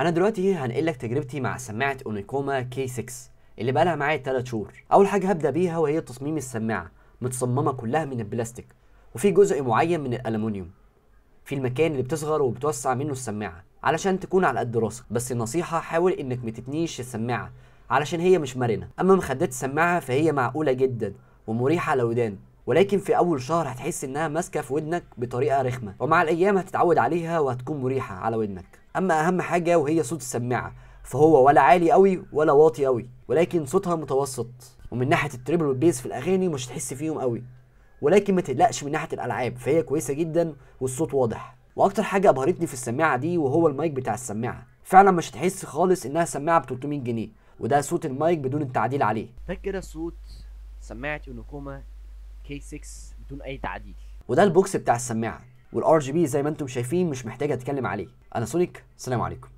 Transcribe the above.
انا دلوقتي هنقل لك تجربتي مع سماعه اونيكوما كي 6 اللي بقالها معايا 3 شهور اول حاجه هبدا بيها وهي تصميم السماعه متصممه كلها من البلاستيك وفي جزء معين من الالومنيوم في المكان اللي بتصغر وبتوسع منه السماعه علشان تكون على قد راسك بس النصيحه حاول انك متتنيش السماعه علشان هي مش مرنه اما مخدات السماعه فهي معقوله جدا ومريحه لودان ولكن في اول شهر هتحس انها ماسكه في ودنك بطريقه رخمه ومع الايام هتتعود عليها وهتكون مريحه على ودنك اما اهم حاجه وهي صوت السماعه فهو ولا عالي قوي ولا واطي قوي ولكن صوتها متوسط ومن ناحيه التريبل والبيس في الاغاني مش هتحس فيهم قوي ولكن ما تقلقش من ناحيه الالعاب فهي كويسه جدا والصوت واضح واكتر حاجه ابهرتني في السماعه دي وهو المايك بتاع السماعه فعلا مش هتحس خالص انها سماعه ب 300 جنيه وده صوت المايك بدون التعديل عليه فاكر صوت سماعه اونوكوما كي 6 بدون اي تعديل وده البوكس بتاع السماعه والار جي بي زي ما انتم شايفين مش محتاج اتكلم عليه انا سونيك سلام عليكم